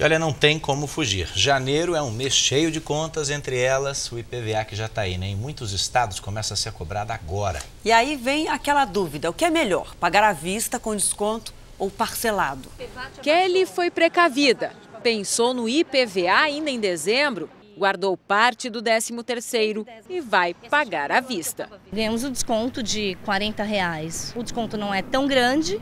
E olha, não tem como fugir. Janeiro é um mês cheio de contas, entre elas o IPVA que já está aí, né? Em muitos estados começa a ser cobrado agora. E aí vem aquela dúvida: o que é melhor, pagar à vista com desconto ou parcelado? Kelly foi precavida. Pensou no IPVA ainda em dezembro, guardou parte do 13 e vai pagar à vista. Ganhamos o um desconto de 40 reais. O desconto não é tão grande,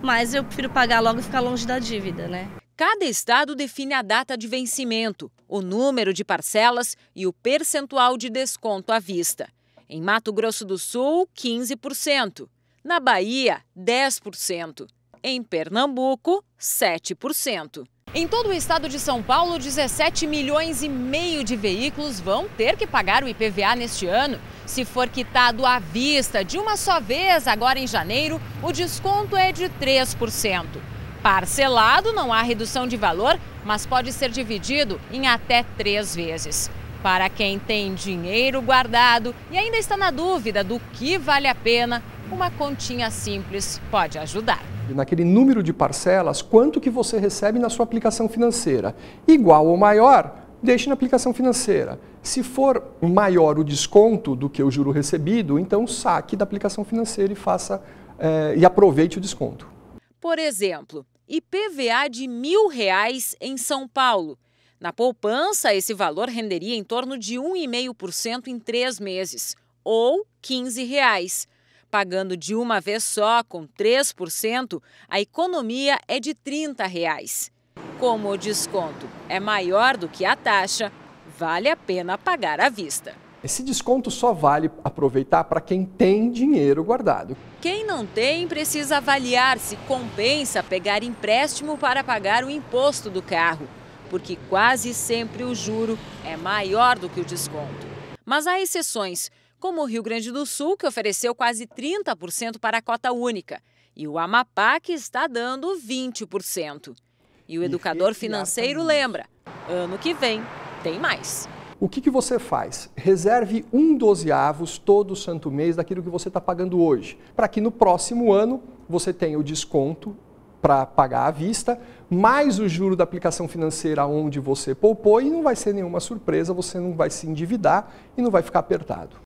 mas eu prefiro pagar logo e ficar longe da dívida, né? Cada estado define a data de vencimento, o número de parcelas e o percentual de desconto à vista. Em Mato Grosso do Sul, 15%. Na Bahia, 10%. Em Pernambuco, 7%. Em todo o estado de São Paulo, 17 milhões e meio de veículos vão ter que pagar o IPVA neste ano. Se for quitado à vista de uma só vez, agora em janeiro, o desconto é de 3%. Parcelado, não há redução de valor, mas pode ser dividido em até três vezes. Para quem tem dinheiro guardado e ainda está na dúvida do que vale a pena, uma continha simples pode ajudar. Naquele número de parcelas, quanto que você recebe na sua aplicação financeira? Igual ou maior, deixe na aplicação financeira. Se for maior o desconto do que o juro recebido, então saque da aplicação financeira e faça eh, e aproveite o desconto. Por exemplo, IPVA de mil reais em São Paulo. Na poupança, esse valor renderia em torno de 1,5% em três meses, ou 15 reais. Pagando de uma vez só, com 3%, a economia é de 30 reais. Como o desconto é maior do que a taxa, vale a pena pagar à vista. Esse desconto só vale aproveitar para quem tem dinheiro guardado. Quem não tem precisa avaliar se compensa pegar empréstimo para pagar o imposto do carro, porque quase sempre o juro é maior do que o desconto. Mas há exceções, como o Rio Grande do Sul, que ofereceu quase 30% para a cota única, e o Amapá, que está dando 20%. E o educador financeiro lembra: ano que vem tem mais. O que, que você faz? Reserve um dozeavos todo santo mês daquilo que você está pagando hoje, para que no próximo ano você tenha o desconto para pagar à vista, mais o juro da aplicação financeira onde você poupou e não vai ser nenhuma surpresa, você não vai se endividar e não vai ficar apertado.